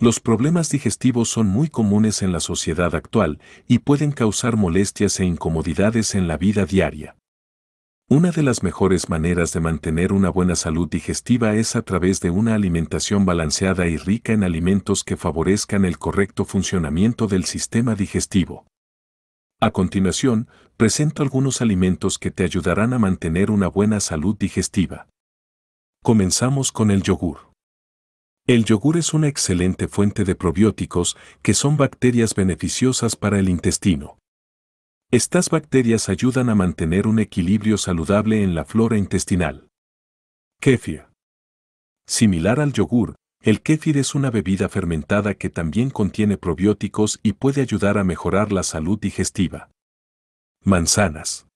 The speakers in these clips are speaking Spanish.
Los problemas digestivos son muy comunes en la sociedad actual y pueden causar molestias e incomodidades en la vida diaria. Una de las mejores maneras de mantener una buena salud digestiva es a través de una alimentación balanceada y rica en alimentos que favorezcan el correcto funcionamiento del sistema digestivo. A continuación, presento algunos alimentos que te ayudarán a mantener una buena salud digestiva. Comenzamos con el yogur. El yogur es una excelente fuente de probióticos, que son bacterias beneficiosas para el intestino. Estas bacterias ayudan a mantener un equilibrio saludable en la flora intestinal. Kefir. Similar al yogur, el kéfir es una bebida fermentada que también contiene probióticos y puede ayudar a mejorar la salud digestiva. Manzanas.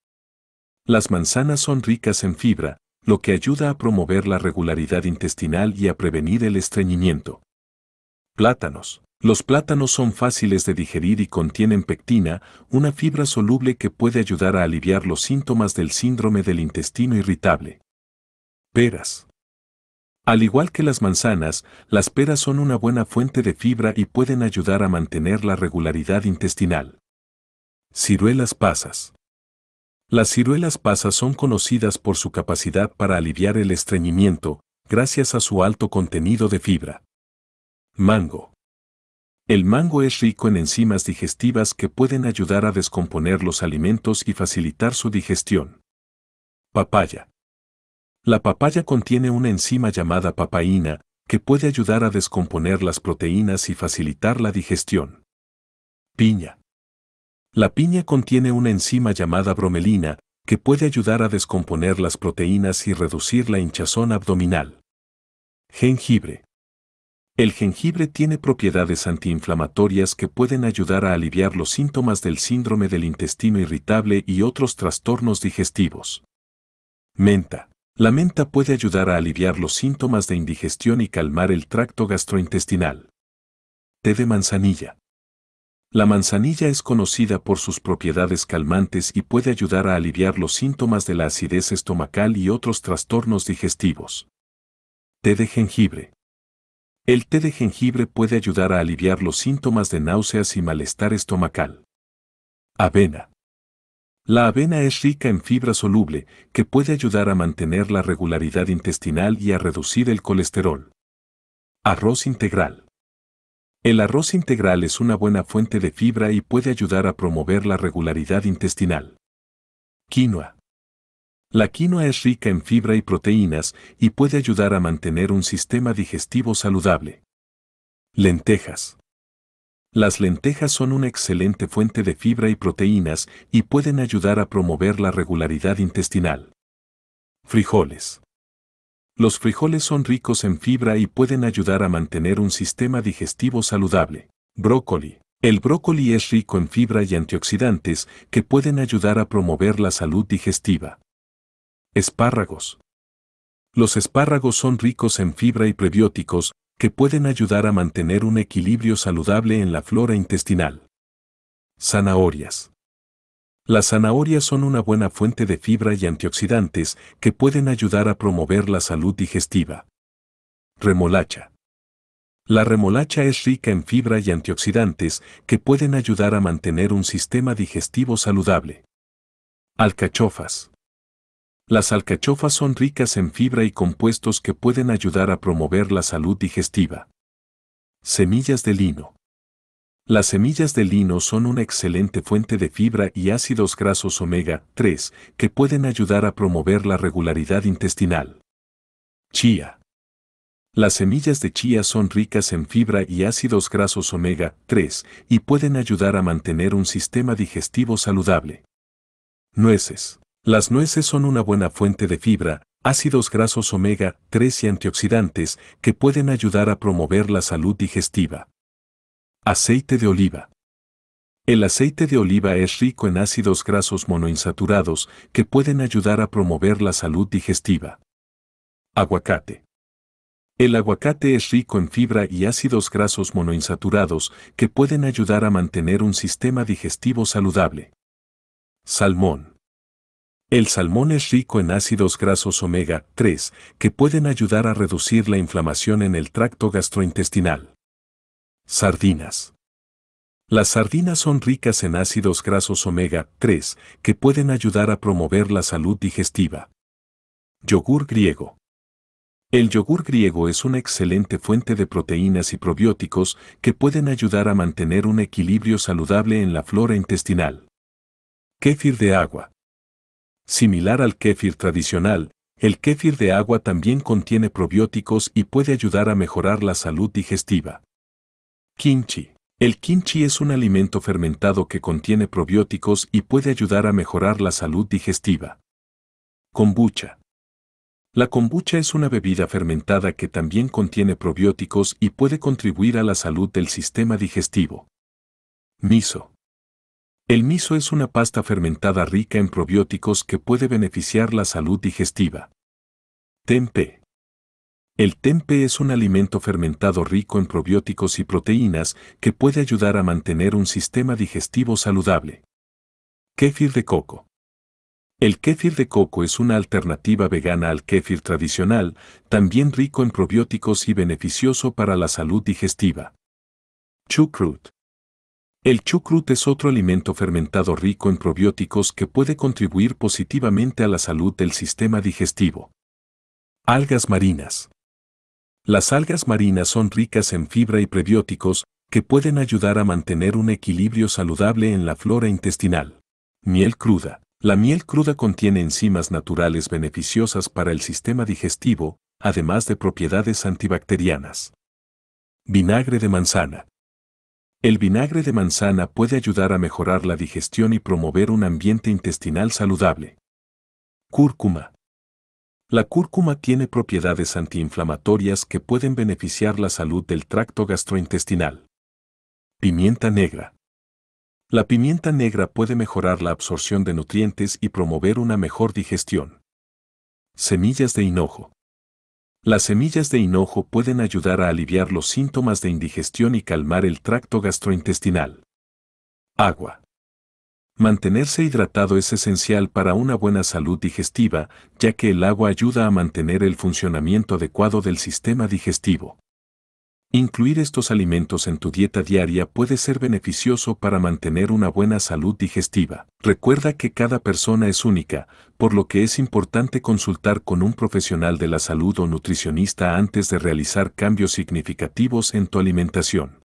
Las manzanas son ricas en fibra, lo que ayuda a promover la regularidad intestinal y a prevenir el estreñimiento. Plátanos. Los plátanos son fáciles de digerir y contienen pectina, una fibra soluble que puede ayudar a aliviar los síntomas del síndrome del intestino irritable. Peras. Al igual que las manzanas, las peras son una buena fuente de fibra y pueden ayudar a mantener la regularidad intestinal. Ciruelas pasas. Las ciruelas pasas son conocidas por su capacidad para aliviar el estreñimiento, gracias a su alto contenido de fibra. Mango. El mango es rico en enzimas digestivas que pueden ayudar a descomponer los alimentos y facilitar su digestión. Papaya. La papaya contiene una enzima llamada papaína, que puede ayudar a descomponer las proteínas y facilitar la digestión. Piña. La piña contiene una enzima llamada bromelina, que puede ayudar a descomponer las proteínas y reducir la hinchazón abdominal. Jengibre. El jengibre tiene propiedades antiinflamatorias que pueden ayudar a aliviar los síntomas del síndrome del intestino irritable y otros trastornos digestivos. Menta. La menta puede ayudar a aliviar los síntomas de indigestión y calmar el tracto gastrointestinal. Té de manzanilla. La manzanilla es conocida por sus propiedades calmantes y puede ayudar a aliviar los síntomas de la acidez estomacal y otros trastornos digestivos. Té de jengibre. El té de jengibre puede ayudar a aliviar los síntomas de náuseas y malestar estomacal. Avena. La avena es rica en fibra soluble, que puede ayudar a mantener la regularidad intestinal y a reducir el colesterol. Arroz integral. El arroz integral es una buena fuente de fibra y puede ayudar a promover la regularidad intestinal. Quinoa. La quinoa es rica en fibra y proteínas y puede ayudar a mantener un sistema digestivo saludable. Lentejas. Las lentejas son una excelente fuente de fibra y proteínas y pueden ayudar a promover la regularidad intestinal. Frijoles. Los frijoles son ricos en fibra y pueden ayudar a mantener un sistema digestivo saludable. Brócoli. El brócoli es rico en fibra y antioxidantes que pueden ayudar a promover la salud digestiva. Espárragos. Los espárragos son ricos en fibra y prebióticos que pueden ayudar a mantener un equilibrio saludable en la flora intestinal. Zanahorias. Las zanahorias son una buena fuente de fibra y antioxidantes que pueden ayudar a promover la salud digestiva. Remolacha. La remolacha es rica en fibra y antioxidantes que pueden ayudar a mantener un sistema digestivo saludable. Alcachofas. Las alcachofas son ricas en fibra y compuestos que pueden ayudar a promover la salud digestiva. Semillas de lino. Las semillas de lino son una excelente fuente de fibra y ácidos grasos omega 3 que pueden ayudar a promover la regularidad intestinal. Chía. Las semillas de chía son ricas en fibra y ácidos grasos omega 3 y pueden ayudar a mantener un sistema digestivo saludable. Nueces. Las nueces son una buena fuente de fibra, ácidos grasos omega 3 y antioxidantes que pueden ayudar a promover la salud digestiva. Aceite de oliva. El aceite de oliva es rico en ácidos grasos monoinsaturados que pueden ayudar a promover la salud digestiva. Aguacate. El aguacate es rico en fibra y ácidos grasos monoinsaturados que pueden ayudar a mantener un sistema digestivo saludable. Salmón. El salmón es rico en ácidos grasos omega 3 que pueden ayudar a reducir la inflamación en el tracto gastrointestinal. Sardinas. Las sardinas son ricas en ácidos grasos omega 3 que pueden ayudar a promover la salud digestiva. Yogur griego. El yogur griego es una excelente fuente de proteínas y probióticos que pueden ayudar a mantener un equilibrio saludable en la flora intestinal. Kéfir de agua. Similar al kéfir tradicional, el kéfir de agua también contiene probióticos y puede ayudar a mejorar la salud digestiva. Kimchi. El kimchi es un alimento fermentado que contiene probióticos y puede ayudar a mejorar la salud digestiva. Kombucha. La kombucha es una bebida fermentada que también contiene probióticos y puede contribuir a la salud del sistema digestivo. Miso. El miso es una pasta fermentada rica en probióticos que puede beneficiar la salud digestiva. Tempe. El tempe es un alimento fermentado rico en probióticos y proteínas que puede ayudar a mantener un sistema digestivo saludable. Kéfir de coco. El kéfir de coco es una alternativa vegana al kéfir tradicional, también rico en probióticos y beneficioso para la salud digestiva. Chucrut. El chucrut es otro alimento fermentado rico en probióticos que puede contribuir positivamente a la salud del sistema digestivo. Algas marinas. Las algas marinas son ricas en fibra y prebióticos que pueden ayudar a mantener un equilibrio saludable en la flora intestinal. Miel cruda. La miel cruda contiene enzimas naturales beneficiosas para el sistema digestivo, además de propiedades antibacterianas. Vinagre de manzana. El vinagre de manzana puede ayudar a mejorar la digestión y promover un ambiente intestinal saludable. Cúrcuma. La cúrcuma tiene propiedades antiinflamatorias que pueden beneficiar la salud del tracto gastrointestinal. Pimienta negra. La pimienta negra puede mejorar la absorción de nutrientes y promover una mejor digestión. Semillas de hinojo. Las semillas de hinojo pueden ayudar a aliviar los síntomas de indigestión y calmar el tracto gastrointestinal. Agua. Mantenerse hidratado es esencial para una buena salud digestiva, ya que el agua ayuda a mantener el funcionamiento adecuado del sistema digestivo. Incluir estos alimentos en tu dieta diaria puede ser beneficioso para mantener una buena salud digestiva. Recuerda que cada persona es única, por lo que es importante consultar con un profesional de la salud o nutricionista antes de realizar cambios significativos en tu alimentación.